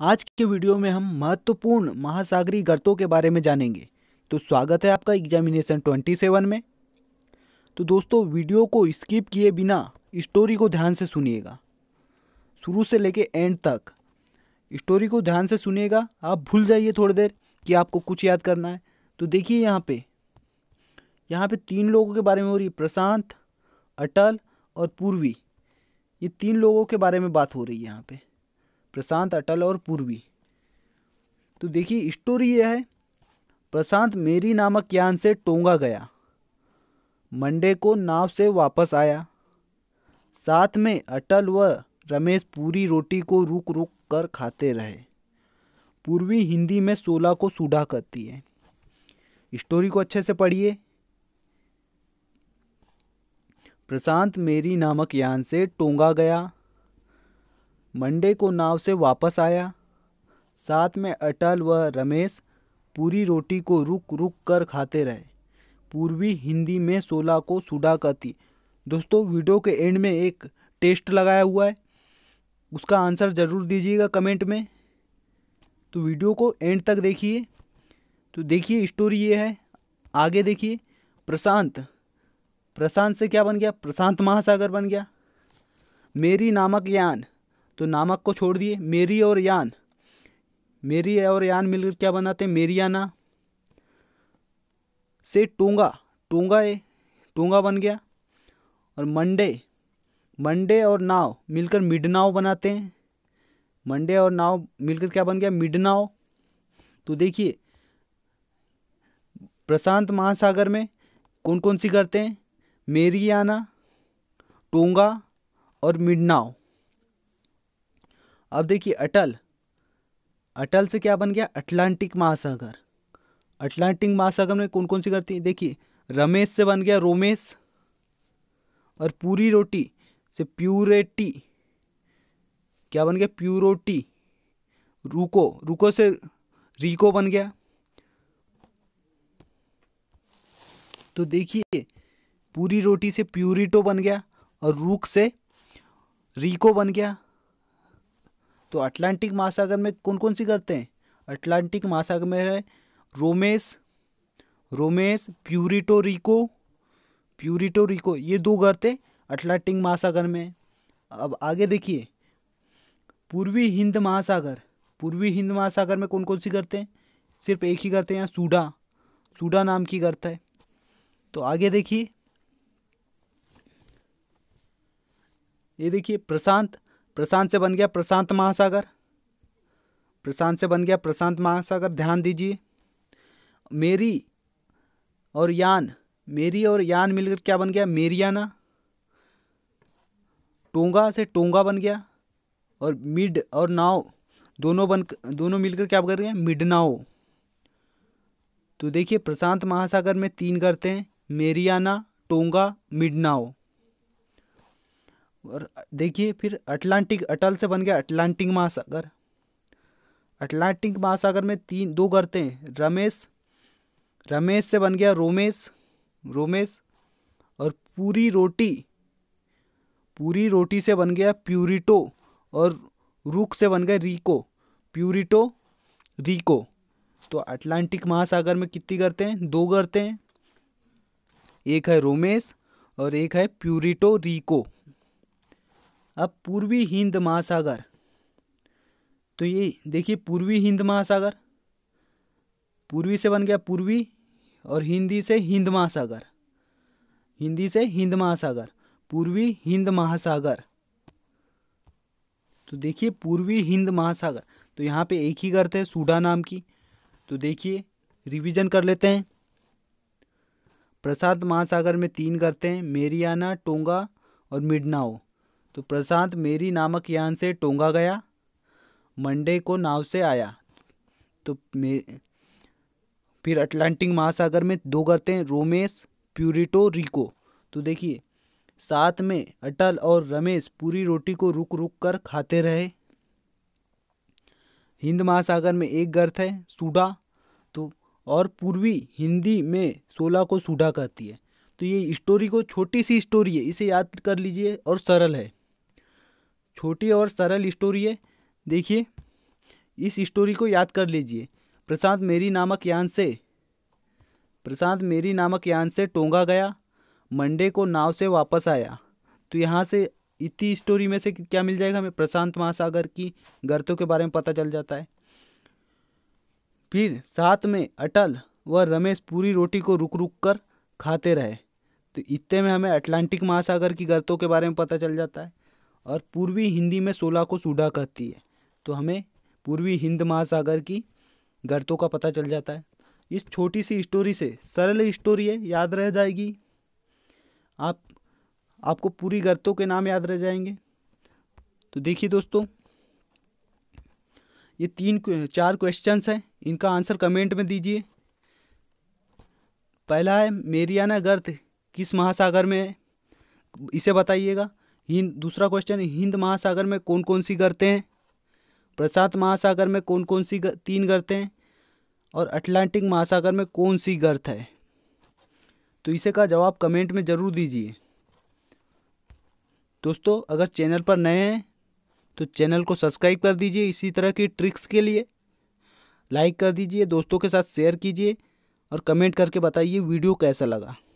आज के वीडियो में हम महत्वपूर्ण महासागरी गर्तों के बारे में जानेंगे तो स्वागत है आपका एग्जामिनेशन ट्वेंटी सेवन में तो दोस्तों वीडियो को स्किप किए बिना स्टोरी को ध्यान से सुनिएगा शुरू से लेके एंड तक स्टोरी को ध्यान से सुनिएगा आप भूल जाइए थोड़ी देर कि आपको कुछ याद करना है तो देखिए यहाँ पे यहाँ पे तीन लोगों के बारे में हो रही है प्रशांत अटल और पूर्वी ये तीन लोगों के बारे में बात हो रही है यहाँ पर प्रशांत अटल और पूर्वी तो देखिए स्टोरी यह है प्रशांत मेरी नामक यान से टोंगा गया मंडे को नाव से वापस आया साथ में अटल व रमेश पूरी रोटी को रुक रुक कर खाते रहे पूर्वी हिंदी में सोलह को सूढ़ा करती है स्टोरी को अच्छे से पढ़िए प्रशांत मेरी नामक यान से टोंगा गया मंडे को नाव से वापस आया साथ में अटल व रमेश पूरी रोटी को रुक रुक कर खाते रहे पूर्वी हिंदी में सोला को सुडा कहती दोस्तों वीडियो के एंड में एक टेस्ट लगाया हुआ है उसका आंसर ज़रूर दीजिएगा कमेंट में तो वीडियो को एंड तक देखिए तो देखिए स्टोरी ये है आगे देखिए प्रशांत प्रशांत से क्या बन गया प्रशांत महासागर बन गया मेरी नामक यान तो नामक को छोड़ दिए मेरी और यान मेरी और यान मिलकर क्या बनाते हैं मेरियाना से टोंगा टोंगा ए टोंगा बन गया और मंडे मंडे और नाव मिलकर मिडनाव बनाते हैं मंडे और नाव मिलकर क्या बन गया मिडनाव तो देखिए प्रशांत महासागर में कौन कौन सी करते हैं मेरियाना टोंगा और मिडनाव अब देखिए अटल अटल से क्या बन गया अटलांटिक महासागर अटलांटिक महासागर में कौन कौन सी करती है देखिए रमेश से बन गया रोमेश और पूरी रोटी से प्यूरेटी क्या बन गया प्यूरोटी रूको रूको से रिको बन गया तो देखिए पूरी रोटी से प्यूरिटो बन गया और रुक से रिको बन गया तो अटलांटिक महासागर में कौन कौन सी करते हैं अटलांटिक महासागर में है रोमेस रोमेस प्यूरिटो रिको प्यूरिटो रिको ये दो गर्तें अटलांटिक महासागर में अब आगे देखिए पूर्वी हिंद महासागर पूर्वी हिंद महासागर में कौन कौन सी करते हैं सिर्फ एक ही करते हैं यहाँ सूडा सूडा नाम की गर्त है तो आगे देखिए ये देखिए प्रशांत प्रशांत से बन गया प्रशांत महासागर प्रशांत से बन गया प्रशांत महासागर ध्यान दीजिए मेरी और यान मेरी और यान मिलकर क्या बन गया मेरियाना टोंगा से टोंगा बन गया और मिड और नाव दोनों बन दोनों मिलकर क्या कर गए मिड नाव तो देखिए प्रशांत महासागर में तीन करते हैं मेरियाना टोंगा मिडनाओ और देखिए फिर अटलांटिक अटल से बन गया अटलांटिक महासागर अटलांटिक महासागर में तीन दो करते हैं रमेश रमेश से बन गया रोमेश रोमेश और पूरी रोटी पूरी रोटी से बन गया प्यूरिटो और रुख से बन गए रिको प्यूरिटो रिको तो अटलांटिक महासागर में कितनी करते हैं दो करते हैं एक है रोमेश और एक है प्यूरिटो रिको अब पूर्वी हिंद महासागर तो ये देखिए पूर्वी हिंद महासागर पूर्वी से बन गया पूर्वी और हिंदी से हिंद महासागर हिंदी से हिंद महासागर पूर्वी हिंद महासागर तो देखिए पूर्वी हिंद महासागर तो यहाँ पे एक ही गर्त है सूडा नाम की तो देखिए रिवीजन कर लेते हैं प्रशांत महासागर में तीन गर्तें हैं मेरियाना टोंगा और मिडनाओ तो प्रशांत मेरी नामक यान से टोंगा गया मंडे को नाव से आया तो मे फिर अटलांटिक महासागर में दो हैं रोमेश प्यूरिटो रिको तो देखिए साथ में अटल और रमेश पूरी रोटी को रुक रुक कर खाते रहे हिंद महासागर में एक गर्त है सूडा तो और पूर्वी हिंदी में सोलह को सूडा कहती है तो ये स्टोरी को छोटी सी स्टोरी है इसे याद कर लीजिए और सरल है छोटी और सरल स्टोरी है देखिए इस स्टोरी को याद कर लीजिए प्रशांत मेरी नामक यान से प्रशांत मेरी नामक यान से टोंगा गया मंडे को नाव से वापस आया तो यहाँ से इतनी स्टोरी में से क्या मिल जाएगा हमें प्रशांत महासागर की गर्तों के बारे में पता चल जाता है फिर साथ में अटल व रमेश पूरी रोटी को रुक रुक कर खाते रहे तो इतने में हमें अटलांटिक महासागर की गर्तों के बारे में पता चल जाता है और पूर्वी हिंदी में सोलह को सूडा कहती है तो हमें पूर्वी हिंद महासागर की गर्तों का पता चल जाता है इस छोटी सी स्टोरी से सरल स्टोरी है याद रह जाएगी आप आपको पूरी गर्तों के नाम याद रह जाएंगे तो देखिए दोस्तों ये तीन चार क्वेश्चंस हैं इनका आंसर कमेंट में दीजिए पहला है मेरियाना गर्त किस महासागर में है इसे बताइएगा हिंद दूसरा क्वेश्चन हिंद महासागर में कौन कौन सी गर्तें हैं प्रशांत महासागर में कौन कौन सी तीन गर्तें हैं और अटलांटिक महासागर में कौन सी गर्त है तो इसे का जवाब कमेंट में ज़रूर दीजिए दोस्तों अगर चैनल पर नए हैं तो चैनल को सब्सक्राइब कर दीजिए इसी तरह की ट्रिक्स के लिए लाइक कर दीजिए दोस्तों के साथ शेयर कीजिए और कमेंट करके बताइए वीडियो कैसा लगा